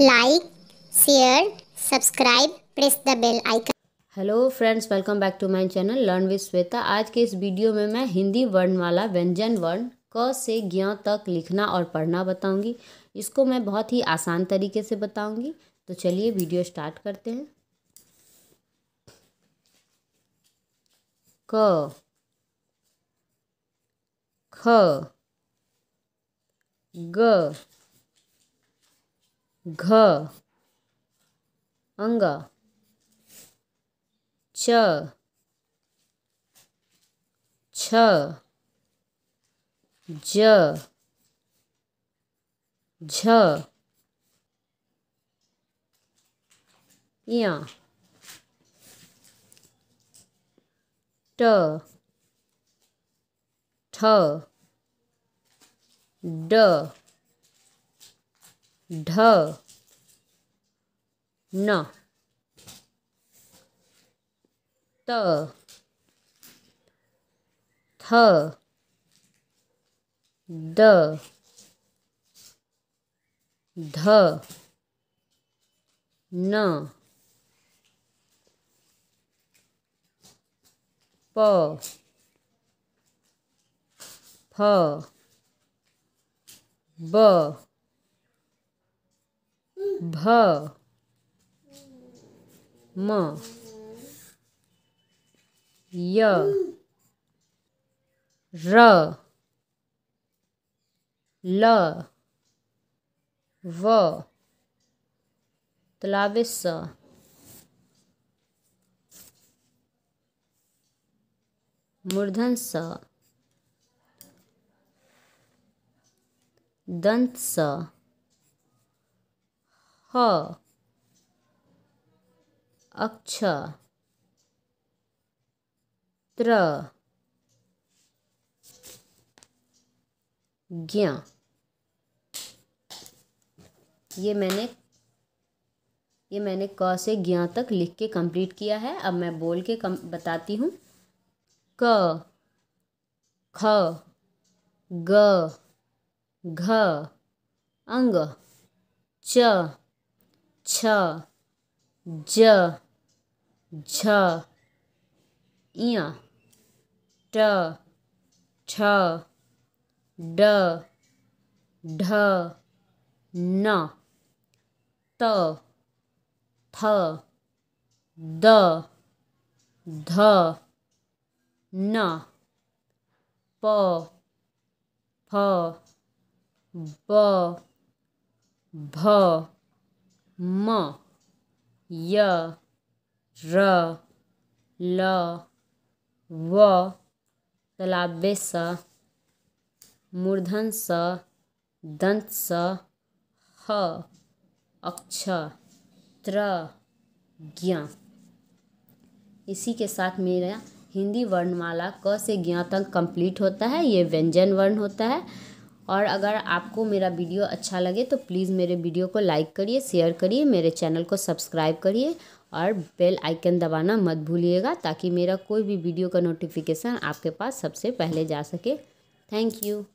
like share subscribe press the bell icon hello friends welcome back to my channel learn with Shweta आज के इस video में मैं हिंदी वर्ण वाला व्यंजन वर्ण क से ज्ञ तक लिखना और पढ़ना बताऊंगी इसको मैं बहुत ही आसान तरीके से बताऊंगी तो चलिए वीडियो स्टार्ट करते हैं क ख ग घ अंग च छ ज झ या ट ठ ड ढ न त थ द ध न प फ ब भ म य र ल व तलावे स मूर्धन स दंत स ह अक्ष त्र ज्ञ ये मैंने ये मैंने क से ज्ञा तक लिख के कंप्लीट किया है अब मैं बोल के कम बताती हूँ क ख ग घ अंग च छ ज झ ञ ट ठ ड ढ न त थ द ध न प फ ब भ म य र ल व तलाव्य स मूर्धन स दंत स ह अक्ष त्र ज्ञ इसी के साथ मेरा हिंदी वर्णमाला क से ज्ञा तक कंप्लीट होता है ये व्यंजन वर्ण होता है और अगर आपको मेरा वीडियो अच्छा लगे तो प्लीज़ मेरे वीडियो को लाइक करिए शेयर करिए मेरे चैनल को सब्सक्राइब करिए और बेल आइकन दबाना मत भूलिएगा ताकि मेरा कोई भी वीडियो का नोटिफिकेशन आपके पास सबसे पहले जा सके थैंक यू